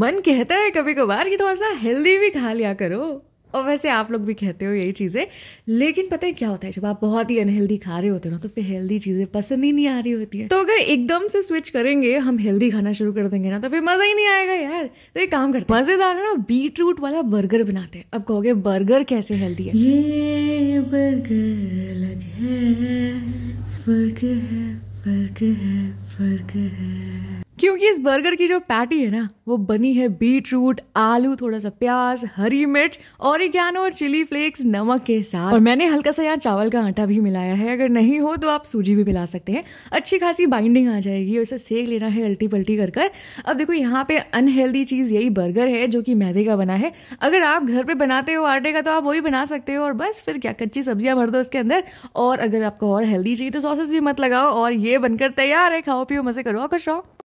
मन कहता है कभी कभार कि थोड़ा सा हेल्दी भी खा लिया करो और वैसे आप लोग भी कहते हो यही चीज़ें लेकिन पता है क्या होता है जब आप बहुत ही अनहेल्दी खा रहे होते हो ना तो फिर हेल्दी चीज़ें पसंद ही नहीं आ रही होती हैं तो अगर एकदम से स्विच करेंगे हम हेल्दी खाना शुरू कर देंगे ना तो फिर मज़ा ही नहीं आएगा यार तो एक काम करते हैं मज़ेदार है ना बीट रूट वाला बर्गर बनाते हैं अब कहोगे बर्गर कैसे हेल्दी है ये बर्गर अलग है फर्क है फर्क है फर्क है क्योंकि इस बर्गर की जो पैटी है ना वो बनी है बीट रूट आलू थोड़ा सा प्याज हरी मिर्च और और चिली फ्लेक्स नमक के साथ और मैंने हल्का सा यहाँ चावल का आटा भी मिलाया है अगर नहीं हो तो आप सूजी भी मिला सकते हैं अच्छी खासी बाइंडिंग आ जाएगी उसे सेक लेना है अल्टी पल्टी कर कर अब देखो यहाँ पे अनहेल्दी चीज़ यही बर्गर है जो कि मैदे का बना है अगर आप घर पर बनाते हो आटे का तो आप वही बना सकते हो और बस फिर क्या कच्ची सब्जियाँ भर दो उसके अंदर और अगर आपको और हेल्दी चाहिए तो सॉसेस भी मत लगाओ और ये बनकर तैयार है खाओ पियो मज़े करो आपका शौक